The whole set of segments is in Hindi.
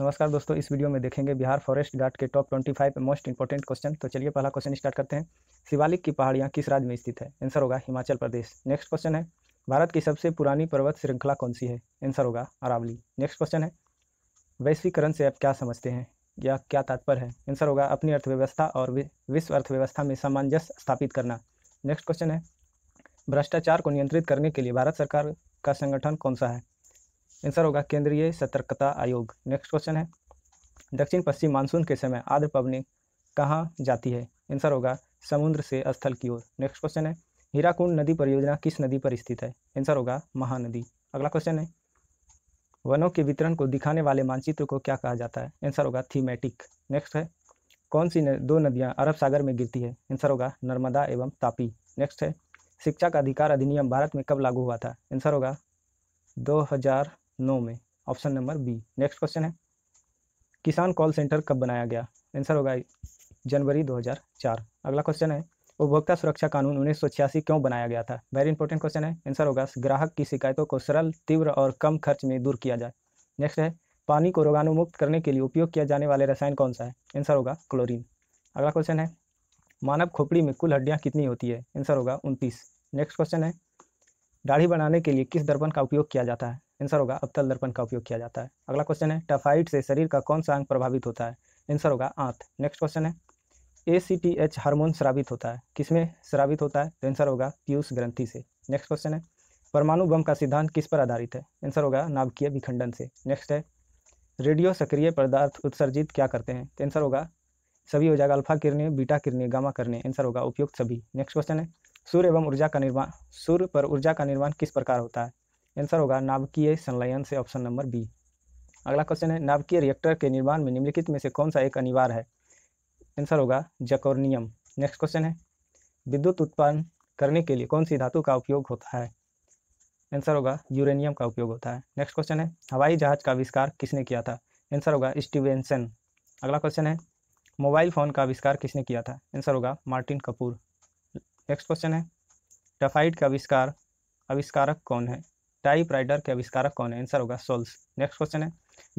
नमस्कार दोस्तों इस वीडियो में देखेंगे बिहार फॉरेस्ट गार्ड के टॉप 25 मोस्ट इंपॉर्टेंट क्वेश्चन तो चलिए पहला क्वेश्चन स्टार्ट करते हैं शिवालिक की पहाड़ियाँ किस राज्य में स्थित है आंसर होगा हिमाचल प्रदेश नेक्स्ट क्वेश्चन है भारत की सबसे पुरानी पर्वत श्रृंखला कौन सी है आंसर होगा अरावली नेक्स्ट क्वेश्चन है वैश्वीकरण से आप क्या समझते हैं या क्या तात्पर्य है आंसर होगा अपनी अर्थव्यवस्था और विश्व अर्थव्यवस्था में सामंजस्य स्थापित करना नेक्स्ट क्वेश्चन है भ्रष्टाचार को नियंत्रित करने के लिए भारत सरकार का संगठन कौन सा है आंसर होगा केंद्रीय सतर्कता आयोग नेक्स्ट क्वेश्चन है दक्षिण पश्चिम मानसून के समय आर्द्र पवनी कहाँ जाती है आंसर होगा समुद्र से स्थल की ओर नेक्स्ट क्वेश्चन है हीराकुंड नदी परियोजना किस नदी पर स्थित है आंसर होगा महानदी अगला क्वेश्चन है वनों के वितरण को दिखाने वाले मानचित्र को क्या कहा जाता है आंसर होगा थीमेटिक नेक्स्ट है कौन सी न, दो नदियां अरब सागर में गिरती है आंसर होगा नर्मदा एवं तापी नेक्स्ट है शिक्षा का अधिकार अधिनियम भारत में कब लागू हुआ था आंसर होगा 2000 नौ में option number B next question है किसान कॉल सेंटर कब बनाया गया आंसर होगा जनवरी 2004 अगला क्वेश्चन है उपभोक्ता सुरक्षा कानून उन्नीस क्यों बनाया गया था वेरी इंपॉर्टेंट क्वेश्चन है आंसर होगा ग्राहक की शिकायतों को सरल तीव्र और कम खर्च में दूर किया जाए नेक्स्ट है पानी को रोगाणुमुक्त करने के लिए उपयोग किया जाने वाले रसायन कौन सा है आंसर होगा क्लोरीन अगला क्वेश्चन है मानव खोपड़ी में कुल हड्डियाँ कितनी होती है आंसर होगा उनतीस नेक्स्ट क्वेश्चन है दाढ़ी बनाने के लिए किस दर्पण का उपयोग किया जाता है आंसर होगा अवतल दर्पण का उपयोग किया जाता है अगला क्वेश्चन है टफाइट से शरीर का कौन सा अंग प्रभावित होता है आंसर होगा आंत नेक्स्ट क्वेश्चन है A C T H hormone श्रावित होता है किसमें श्रावित होता है तो आंसर होगा पीयूष ग्रंथि से नेक्स्ट क्वेश्चन है परमाणु बम का सिद्धांत किस पर आधारित है आंसर होगा नाभिकीय विखंडन से नेक्स्ट है रेडियो सक्रिय पदार्थ उत्सर्जित क्या करते हैं तो आंसर होगा सभी हो जाएगा अल्फा किरणें बीटा किरणें गामा किरणें आंसर होगा उपयुक्त सभी नेक्स्ट क्वेश्चन है सूर्य एवं ऊर्जा का निर्माण सूर्य पर ऊर्जा का निर्माण किस प्रकार होता है आंसर होगा नाभिकीय संलयन से ऑप्शन नंबर बी अगला क्वेश्चन है नाभिकीय रिएक्टर के निर्माण में निम्नलिखित में से कौन सा एक अनिवार्य है आंसर होगा जकोर्नियम नेक्स्ट क्वेश्चन है विद्युत उत्पादन करने के लिए कौन सी धातु का उपयोग होता है आंसर होगा यूरेनियम का उपयोग होता है नेक्स्ट क्वेश्चन है हवाई जहाज का आविष्कार किसने किया था आंसर होगा स्टीवेंसन अगला क्वेश्चन है मोबाइल फ़ोन का आविष्कार किसने किया था आंसर होगा मार्टिन कपूर नेक्स्ट क्वेश्चन है टफाइट का आविष्कार आविष्कारक कौन है टाइप राइडर के आविष्कारक कौन है आंसर होगा सोल्स नेक्स्ट क्वेश्चन है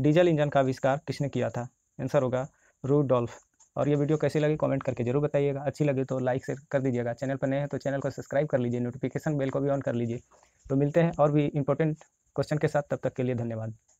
डीजल इंजन का आविष्कार किसने किया था आंसर होगा रूडोल्फ और ये वीडियो कैसी लगी कमेंट करके जरूर बताइएगा अच्छी लगी तो लाइक शेयर कर दीजिएगा चैनल पर नए हैं तो चैनल को सब्सक्राइब कर लीजिए नोटिफिकेशन बेल को भी ऑन कर लीजिए तो मिलते हैं और भी इंपॉर्टेंट क्वेश्चन के साथ तब तक के लिए धन्यवाद